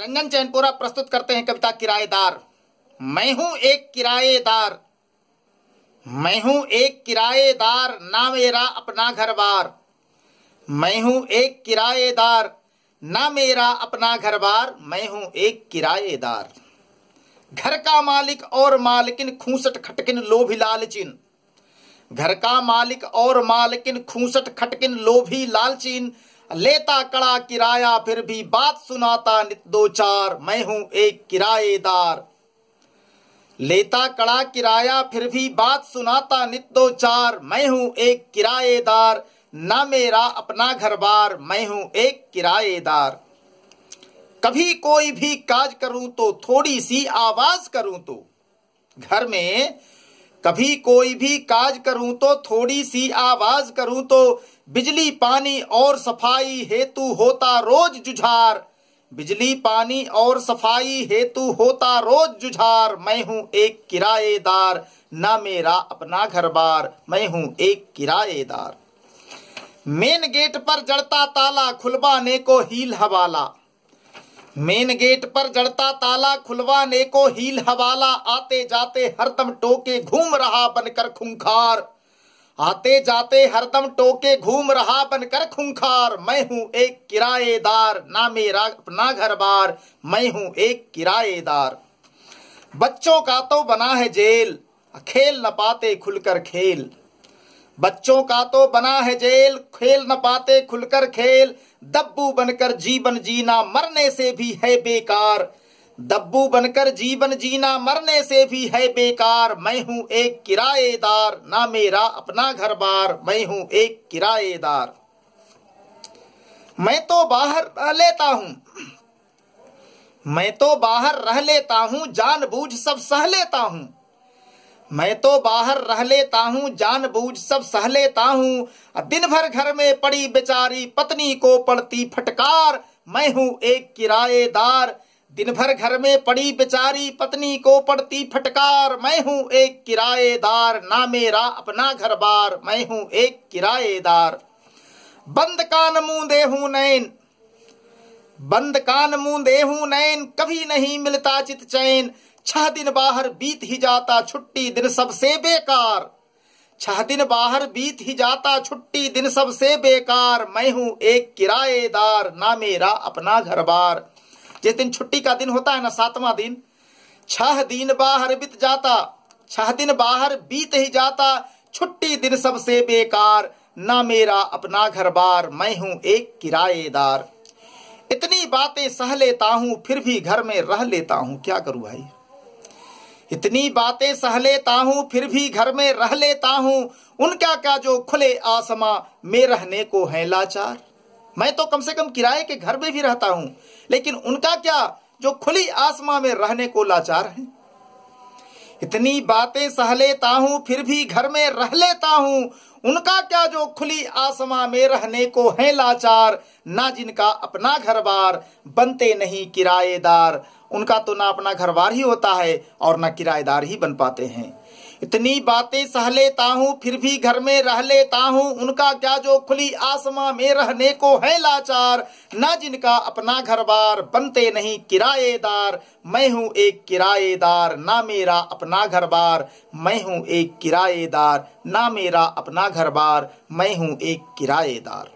रंजन चैनपुरा प्रस्तुत करते हैं कविता किराएदार मैं हूं एक किराएदार मैं हूं एक किराएदार ना मेरा अपना घर बार मैं हूं एक किराएदार ना मेरा अपना घर बार मैं हूं एक किराएदार घर का मालिक और मालकिन खूसट खटकिन लोभी लालचिन घर का मालिक और मालकिन खूसट खटकिन लोभी लालचिन लेता कड़ा किराया फिर भी बात सुनाता नित दो चार मैं हूं एक किराएदार लेता कड़ा किराया फिर भी बात सुनाता नित दो चार मैं हूं एक किराएदार ना मेरा अपना घर बार मैं हूं एक किराएदार कभी कोई भी काज करूं तो थोड़ी सी आवाज करूं तो घर में कभी कोई भी काज करूं तो थोड़ी सी आवाज करूं तो बिजली पानी और सफाई हेतु होता रोज जुझार बिजली पानी और सफाई हेतु होता रोज जुझार मैं हूं एक किराएदार ना मेरा अपना घर बार मैं हूं एक किराएदार मेन गेट पर जड़ता ताला खुलवाने को हील हवाला मेन गेट पर जड़ता ताला खुलवाने को हील हवाला आते जाते हरदम टोके घूम रहा बनकर खुंखार आते जाते हरदम टोके घूम रहा बनकर खुंखार मैं हूं एक किराएदार ना मेरा ना घर बार मैं हूं एक किराएदार बच्चों का तो बना है जेल खेल न पाते खुलकर खेल बच्चों का तो बना है जेल खेल न पाते खुलकर खेल दब्बू बनकर जीवन जीना मरने से भी है बेकार दब्बू बनकर जीवन जीना मरने से भी है बेकार मैं हूँ एक किराएदार ना मेरा अपना घर बार मैं हूँ एक किराएदार मैं तो बाहर रह लेता हूँ मैं तो बाहर रह लेता हूँ जानबूझ सब सह लेता हूँ मैं तो बाहर रह लेता हूँ जानबूझ सब सह लेता हूँ दिन भर घर में पड़ी बेचारी पत्नी को पड़ती फटकार मैं हूँ एक किराएदार दिन भर घर में पड़ी बेचारी पत्नी को पड़ती फटकार मैं हूँ एक किराएदार ना मेरा अपना घर बार मैं हूँ एक किराएदार बंद कान मूंदे हूँ नैन बंद कान मूंदे हूँ नैन कभी नहीं मिलता चित चैन छह दिन बाहर बीत ही जाता छुट्टी दिन सबसे बेकार छह दिन बाहर बीत ही जाता छुट्टी दिन सबसे बेकार मैं हूं एक किराएदार ना मेरा अपना घर बार जिस दिन छुट्टी का दिन होता है ना सातवां दिन छह दिन बाहर बीत जाता छह दिन बाहर बीत ही जाता छुट्टी दिन सबसे बेकार ना मेरा अपना घर बार मैं हूं एक किराएदार इतनी बातें सह लेता हूं फिर भी घर में रह लेता हूं क्या करूं भाई इतनी बातें सह लेता हूँ फिर भी घर में रह लेता हूँ उनका क्या जो खुले आसमा में रहने को है लाचार मैं तो कम से कम किराए के घर में भी रहता हूँ लेकिन उनका क्या जो खुली आसमा में रहने को लाचार है इतनी बातें सह लेता हूँ फिर भी घर में रह लेता हूँ उनका क्या जो खुली आसमा में रहने को है लाचार ना जिनका अपना घर बार बनते नहीं किराएदार उनका तो ना अपना घर बार ही होता है और ना किराएदार ही बन पाते हैं इतनी बातें सह लेता हूँ फिर भी घर में रह लेता हूँ उनका क्या जो खुली आसमा में रहने को है लाचार ना जिनका अपना घर बार बनते नहीं किराएदार मैं हूँ एक किराएदार ना मेरा अपना घर बार मैं हूँ एक किराएदार ना मेरा अपना घर बार मैं हूँ एक किराएदार